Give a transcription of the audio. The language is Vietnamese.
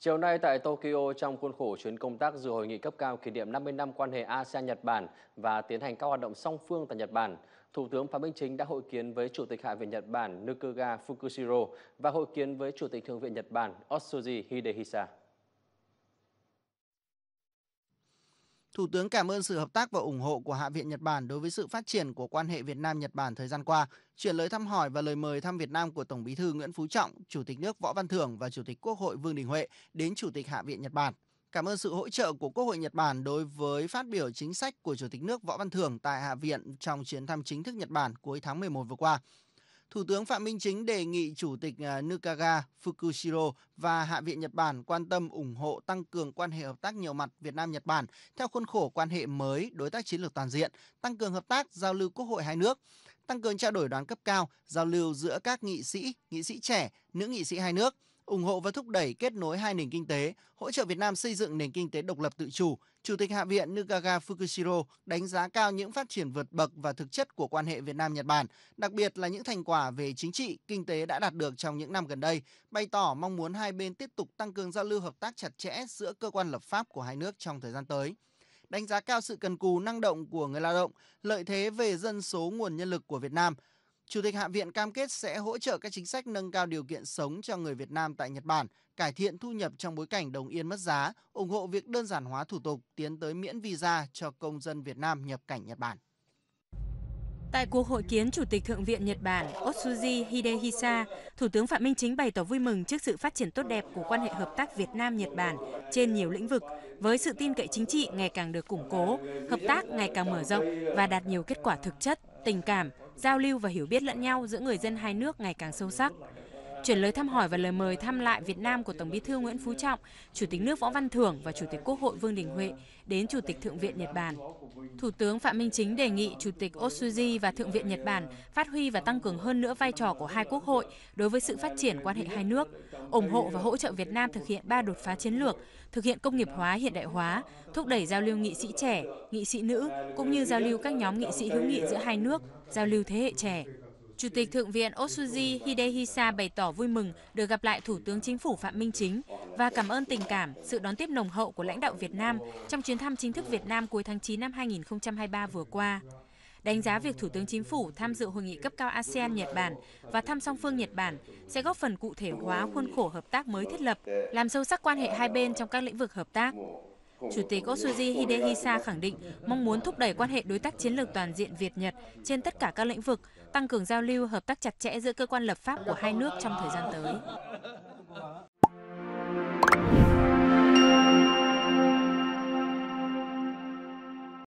Chiều nay tại Tokyo trong khuôn khổ chuyến công tác dự hội nghị cấp cao kỷ niệm 50 năm quan hệ ASEAN-Nhật Bản và tiến hành các hoạt động song phương tại Nhật Bản, Thủ tướng Phạm Minh Chính đã hội kiến với Chủ tịch Hạ viện Nhật Bản Nukuga Fukushiro và hội kiến với Chủ tịch Thượng viện Nhật Bản Otsuji Hidehisa. Thủ tướng cảm ơn sự hợp tác và ủng hộ của Hạ viện Nhật Bản đối với sự phát triển của quan hệ Việt Nam-Nhật Bản thời gian qua, chuyển lời thăm hỏi và lời mời thăm Việt Nam của Tổng Bí thư Nguyễn Phú Trọng, Chủ tịch nước Võ Văn Thưởng và Chủ tịch Quốc hội Vương Đình Huệ đến Chủ tịch Hạ viện Nhật Bản. Cảm ơn sự hỗ trợ của Quốc hội Nhật Bản đối với phát biểu chính sách của Chủ tịch nước Võ Văn Thưởng tại Hạ viện trong chuyến thăm chính thức Nhật Bản cuối tháng 11 vừa qua. Thủ tướng Phạm Minh Chính đề nghị Chủ tịch à, Nukaga Fukushiro và Hạ viện Nhật Bản quan tâm ủng hộ tăng cường quan hệ hợp tác nhiều mặt Việt Nam-Nhật Bản theo khuôn khổ quan hệ mới đối tác chiến lược toàn diện, tăng cường hợp tác giao lưu quốc hội hai nước, tăng cường trao đổi đoàn cấp cao, giao lưu giữa các nghị sĩ, nghị sĩ trẻ, nữ nghị sĩ hai nước – ủng hộ và thúc đẩy kết nối hai nền kinh tế, hỗ trợ Việt Nam xây dựng nền kinh tế độc lập tự chủ, Chủ tịch Hạ viện Nugaga Fukushiro đánh giá cao những phát triển vượt bậc và thực chất của quan hệ Việt Nam-Nhật Bản, đặc biệt là những thành quả về chính trị, kinh tế đã đạt được trong những năm gần đây, bày tỏ mong muốn hai bên tiếp tục tăng cường giao lưu hợp tác chặt chẽ giữa cơ quan lập pháp của hai nước trong thời gian tới đánh giá cao sự cần cù năng động của người lao động, lợi thế về dân số nguồn nhân lực của Việt Nam – Chủ tịch Hạ viện cam kết sẽ hỗ trợ các chính sách nâng cao điều kiện sống cho người Việt Nam tại Nhật Bản, cải thiện thu nhập trong bối cảnh đồng yên mất giá, ủng hộ việc đơn giản hóa thủ tục tiến tới miễn visa cho công dân Việt Nam nhập cảnh Nhật Bản. Tại cuộc hội kiến Chủ tịch Thượng viện Nhật Bản Otsuji Hidehisa, Thủ tướng Phạm Minh Chính bày tỏ vui mừng trước sự phát triển tốt đẹp của quan hệ hợp tác Việt Nam-Nhật Bản trên nhiều lĩnh vực, với sự tin cậy chính trị ngày càng được củng cố, hợp tác ngày càng mở rộng và đạt nhiều kết quả thực chất, tình cảm, giao lưu và hiểu biết lẫn nhau giữa người dân hai nước ngày càng sâu sắc chuyển lời thăm hỏi và lời mời thăm lại Việt Nam của Tổng Bí thư Nguyễn Phú Trọng, Chủ tịch nước Võ Văn Thưởng và Chủ tịch Quốc hội Vương Đình Huệ đến Chủ tịch Thượng viện Nhật Bản. Thủ tướng Phạm Minh Chính đề nghị Chủ tịch Otsuji và Thượng viện Nhật Bản phát huy và tăng cường hơn nữa vai trò của hai quốc hội đối với sự phát triển quan hệ hai nước, ủng hộ và hỗ trợ Việt Nam thực hiện ba đột phá chiến lược, thực hiện công nghiệp hóa hiện đại hóa, thúc đẩy giao lưu nghị sĩ trẻ, nghị sĩ nữ cũng như giao lưu các nhóm nghị sĩ hữu nghị giữa hai nước, giao lưu thế hệ trẻ. Chủ tịch Thượng viện Otsuji Hidehisa bày tỏ vui mừng được gặp lại Thủ tướng Chính phủ Phạm Minh Chính và cảm ơn tình cảm, sự đón tiếp nồng hậu của lãnh đạo Việt Nam trong chuyến thăm chính thức Việt Nam cuối tháng 9 năm 2023 vừa qua. Đánh giá việc Thủ tướng Chính phủ tham dự hội nghị cấp cao ASEAN Nhật Bản và thăm song phương Nhật Bản sẽ góp phần cụ thể hóa khuôn khổ hợp tác mới thiết lập, làm sâu sắc quan hệ hai bên trong các lĩnh vực hợp tác. Chủ tịch Otsuji Hidehisa khẳng định mong muốn thúc đẩy quan hệ đối tác chiến lược toàn diện Việt-Nhật trên tất cả các lĩnh vực, tăng cường giao lưu, hợp tác chặt chẽ giữa cơ quan lập pháp của hai nước trong thời gian tới.